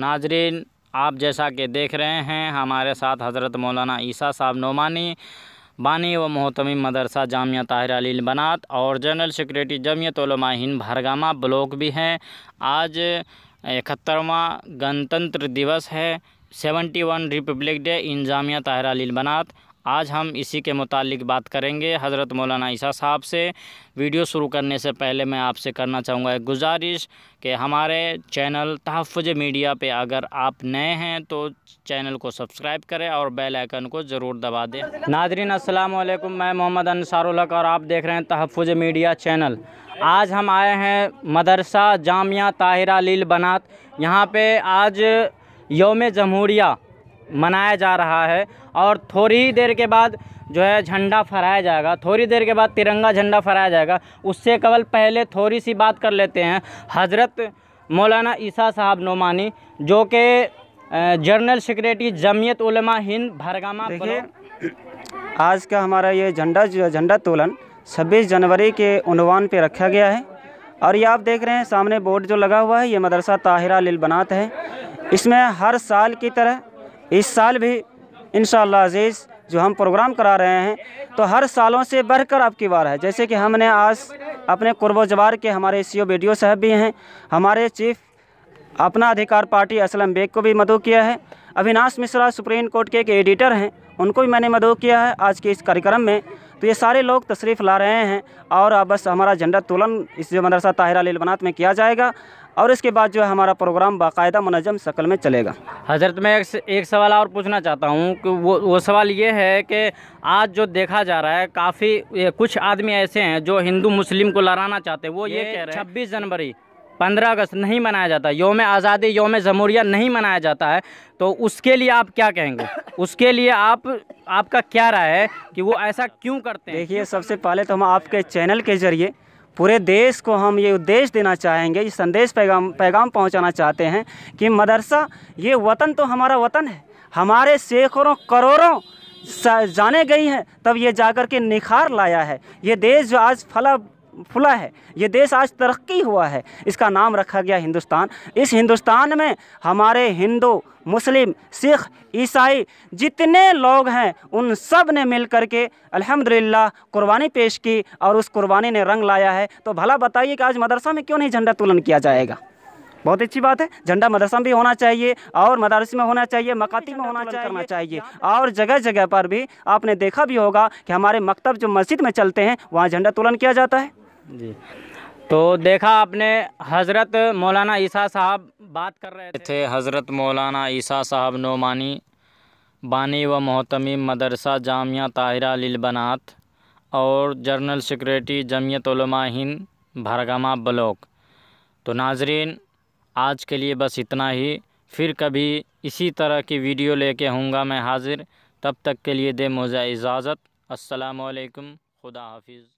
नाजरीन आप जैसा कि देख रहे हैं हमारे साथ हज़रत मौलाना ईसा साहब नोमानी बानी व मोहतम मदरसा जामिया ताहिर अली बनात और general secretary Jamiat Hind Bhargama block भी हैं आज इकहत्तरवा गणतंत्र दिवस है seventy one republic day in Jamia Tahir Ali Banat आज हम इसी के मुतालिक बात करेंगे हज़रत मौलाना ईसा साहब से वीडियो शुरू करने से पहले मैं आपसे करना चाहूँगा एक गुजारिश कि हमारे चैनल तहफ़ मीडिया पे अगर आप नए हैं तो चैनल को सब्सक्राइब करें और बेल आइकन को ज़रूर दबा दें नादरीन अस्सलाम वालेकुम मैं मोहम्मद अनसारुल्लक और आप देख रहे हैं तहफ़ मीडिया चैनल आज हम आए हैं मदरसा जामिया ताहिरा लील बनात यहाँ पर आज योम जमहूरिया मनाया जा रहा है और थोड़ी ही देर के बाद जो है झंडा फहराया जाएगा थोड़ी देर के बाद तिरंगा झंडा फहराया जाएगा उससे कबल पहले थोड़ी सी बात कर लेते हैं हज़रत मौलाना ईसा साहब नोमानी जो कि जनरल सेक्रेटरी जमीयत उलमा हिंद भरगामा देखिए आज का हमारा ये झंडा जो झंडा तोलन छब्बीस जनवरी के उनवान पे रखा गया है और ये आप देख रहे हैं सामने बोर्ड जो लगा हुआ है ये मदरसा ताहिरा बनात है इसमें हर साल की तरह इस साल भी इन अज़ीज़ जो हम प्रोग्राम करा रहे हैं तो हर सालों से बढ़कर कर आपकी बार है जैसे कि हमने आज अपने कुर्ब जवार के हमारे सी ओ बी डी ओ साहब भी हैं हमारे चीफ अपना अधिकार पार्टी असलम बेग को भी मदो किया है अविनाश मिश्रा सुप्रीम कोर्ट के एक एडिटर हैं उनको भी मैंने मदो किया है आज के इस कार्यक्रम में तो ये सारे लोग तशरीफ़ ला रहे हैं और अब बस हमारा झंडा तुलन इस मदरसा ताहिर बनात में किया जाएगा और इसके बाद जो है हमारा प्रोग्राम बाकायदा मनजम शक्ल में चलेगा हजरत मैं एक, एक सवाल और पूछना चाहता हूँ कि वो वो सवाल ये है कि आज जो देखा जा रहा है काफ़ी कुछ आदमी ऐसे हैं जो हिंदू मुस्लिम को लड़ाना चाहते हैं वो ये, ये कह रहे हैं छब्बीस जनवरी पंद्रह अगस्त नहीं मनाया जाता योम आज़ादी योम जमहूरिया नहीं मनाया जाता है तो उसके लिए आप क्या कहेंगे उसके लिए आप आपका क्या राय है कि वो ऐसा क्यों करते हैं देखिए सबसे पहले तो हम आपके चैनल के ज़रिए पूरे देश को हम ये उद्देश्य देना चाहेंगे ये संदेश पैगाम पैगाम पहुंचाना चाहते हैं कि मदरसा ये वतन तो हमारा वतन है हमारे सैकड़ों करोड़ों जाने गई हैं तब ये जाकर के निखार लाया है ये देश जो आज फला फुला है ये देश आज तरक्की हुआ है इसका नाम रखा गया हिंदुस्तान इस हिंदुस्तान में हमारे हिंदू मुस्लिम सिख ईसाई जितने लोग हैं उन सब ने मिल कर के अल्हम्दुलिल्लाह कुर्बानी पेश की और उस कुर्बानी ने रंग लाया है तो भला बताइए कि आज मदरसा में क्यों नहीं झंडा तुलन किया जाएगा बहुत अच्छी बात है झंडा मदरसा में भी होना चाहिए और मदारस में होना चाहिए मकाती में होना चाहिए करना चाहिए और जगह जगह पर भी आपने देखा भी होगा कि हमारे मकतब जो मस्जिद में चलते हैं वहाँ झंडा तुलन किया जाता है जी तो देखा आपने हज़रत मौलाना ईसा साहब बात कर रहे थे, थे हज़रत मौलाना ईसा साहब नोमानी बानी व मोहतमी मदरसा जामिया ताहिरा लिलबनात और general secretary Jamiat Hind Bhargama block तो नाजरीन आज के लिए बस इतना ही फिर कभी इसी तरह की वीडियो लेके होऊंगा मैं हाज़िर तब तक के लिए दे मुझे इजाज़त असलकम खुदा हाफिज़